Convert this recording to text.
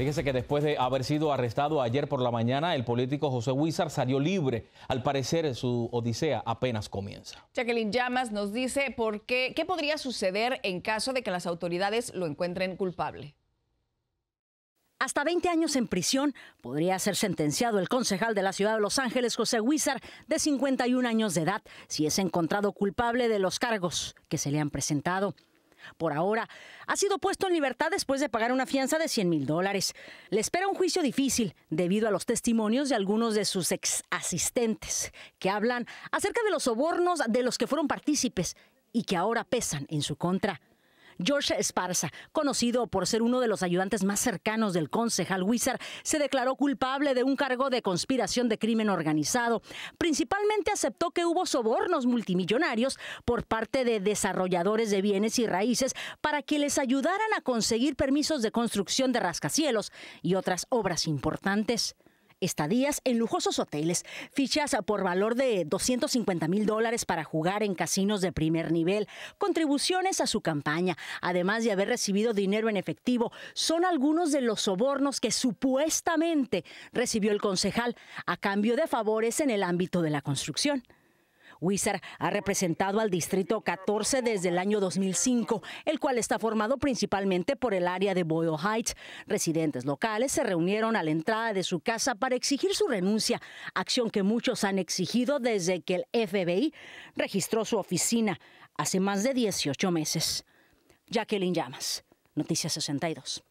Fíjese que después de haber sido arrestado ayer por la mañana, el político José Huizar salió libre. Al parecer, su odisea apenas comienza. Jacqueline Llamas nos dice por qué, qué podría suceder en caso de que las autoridades lo encuentren culpable. Hasta 20 años en prisión podría ser sentenciado el concejal de la ciudad de Los Ángeles, José Huizar, de 51 años de edad, si es encontrado culpable de los cargos que se le han presentado por ahora, ha sido puesto en libertad después de pagar una fianza de 100 mil dólares. Le espera un juicio difícil debido a los testimonios de algunos de sus ex asistentes que hablan acerca de los sobornos de los que fueron partícipes y que ahora pesan en su contra. George Esparza, conocido por ser uno de los ayudantes más cercanos del concejal Wizard, se declaró culpable de un cargo de conspiración de crimen organizado. Principalmente aceptó que hubo sobornos multimillonarios por parte de desarrolladores de bienes y raíces para que les ayudaran a conseguir permisos de construcción de rascacielos y otras obras importantes estadías en lujosos hoteles, fichas por valor de 250 mil dólares para jugar en casinos de primer nivel, contribuciones a su campaña, además de haber recibido dinero en efectivo, son algunos de los sobornos que supuestamente recibió el concejal a cambio de favores en el ámbito de la construcción. Wizard ha representado al Distrito 14 desde el año 2005, el cual está formado principalmente por el área de Boyle Heights. Residentes locales se reunieron a la entrada de su casa para exigir su renuncia, acción que muchos han exigido desde que el FBI registró su oficina hace más de 18 meses. Jacqueline Llamas, Noticias 62.